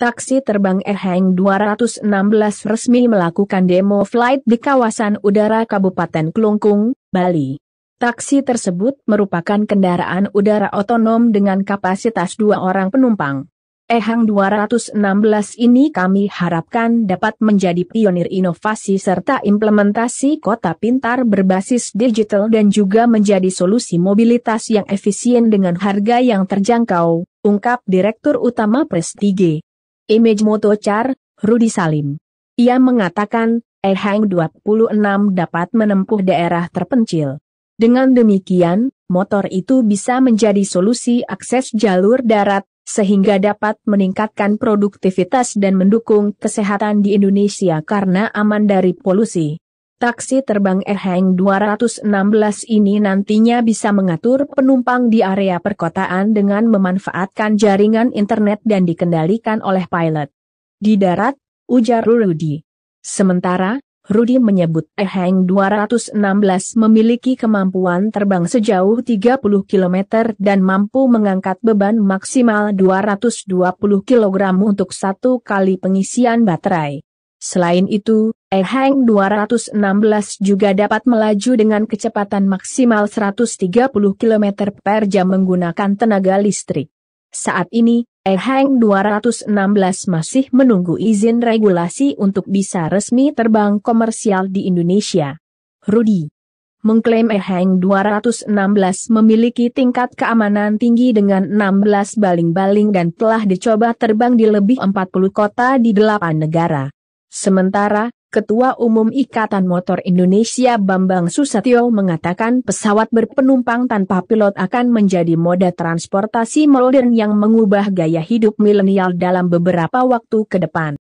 Taksi terbang Erhang 216 resmi melakukan demo flight di kawasan udara Kabupaten Klungkung, Bali. Taksi tersebut merupakan kendaraan udara otonom dengan kapasitas dua orang penumpang. Ehang 216 ini kami harapkan dapat menjadi pionir inovasi serta implementasi kota pintar berbasis digital dan juga menjadi solusi mobilitas yang efisien dengan harga yang terjangkau, ungkap Direktur Utama Prestige. Image Motocar, Rudi Salim. Ia mengatakan, Hang 26 dapat menempuh daerah terpencil. Dengan demikian, motor itu bisa menjadi solusi akses jalur darat, sehingga dapat meningkatkan produktivitas dan mendukung kesehatan di Indonesia karena aman dari polusi. Taksi terbang Eheng 216 ini nantinya bisa mengatur penumpang di area perkotaan dengan memanfaatkan jaringan internet dan dikendalikan oleh pilot. Di darat, ujar Rudy. Sementara, Rudy menyebut Eheng 216 memiliki kemampuan terbang sejauh 30 km dan mampu mengangkat beban maksimal 220 kg untuk satu kali pengisian baterai. Selain itu, Eheng 216 juga dapat melaju dengan kecepatan maksimal 130 km per jam menggunakan tenaga listrik. Saat ini, Eheng 216 masih menunggu izin regulasi untuk bisa resmi terbang komersial di Indonesia. Rudi mengklaim Eheng 216 memiliki tingkat keamanan tinggi dengan 16 baling-baling dan telah dicoba terbang di lebih 40 kota di 8 negara. Sementara, Ketua Umum Ikatan Motor Indonesia Bambang Susatyo mengatakan pesawat berpenumpang tanpa pilot akan menjadi moda transportasi modern yang mengubah gaya hidup milenial dalam beberapa waktu ke depan.